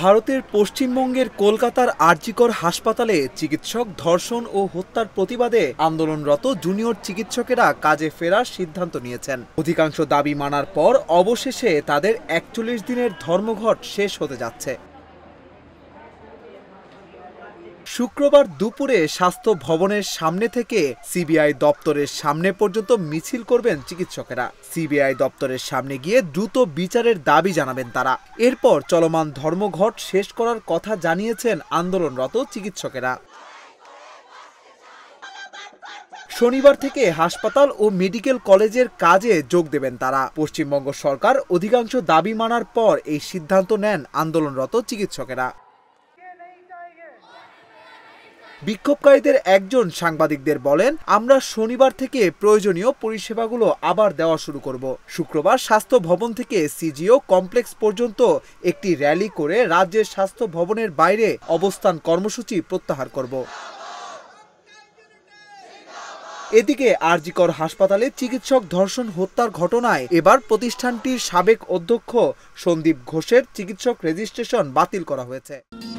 ভারতের পশ্চিমবঙ্গের কলকাতার আরজিকর হাসপাতালে চিকিৎসক ধর্ষণ ও হত্যার প্রতিবাদে আন্দোলনরত জুনিয়র চিকিৎসকেরা কাজে ফেরার সিদ্ধান্ত নিয়েছেন অধিকাংশ দাবি মানার পর অবশেষে তাদের একচল্লিশ দিনের ধর্মঘট শেষ হতে যাচ্ছে শুক্রবার দুপুরে স্বাস্থ্য ভবনের সামনে থেকে সিবিআই দপ্তরের সামনে পর্যন্ত মিছিল করবেন চিকিৎসকেরা সিবিআই দপ্তরের সামনে গিয়ে দ্রুত বিচারের দাবি জানাবেন তারা এরপর চলমান ধর্মঘট শেষ করার কথা জানিয়েছেন আন্দোলনরত চিকিৎসকেরা শনিবার থেকে হাসপাতাল ও মেডিকেল কলেজের কাজে যোগ দেবেন তারা পশ্চিমবঙ্গ সরকার অধিকাংশ দাবি মানার পর এই সিদ্ধান্ত নেন আন্দোলনরত চিকিৎসকেরা বিক্ষোভকারীদের একজন সাংবাদিকদের বলেন আমরা শনিবার থেকে প্রয়োজনীয় পরিষেবাগুলো আবার দেওয়া শুরু করব শুক্রবার স্বাস্থ্য ভবন থেকে সিজিও কমপ্লেক্স পর্যন্ত একটি র্যালি করে রাজ্যের স্বাস্থ্য ভবনের বাইরে অবস্থান কর্মসূচি প্রত্যাহার করব এদিকে আরজিকর হাসপাতালে চিকিৎসক ধর্ষণ হত্যার ঘটনায় এবার প্রতিষ্ঠানটির সাবেক অধ্যক্ষ সন্দীপ ঘোষের চিকিৎসক রেজিস্ট্রেশন বাতিল করা হয়েছে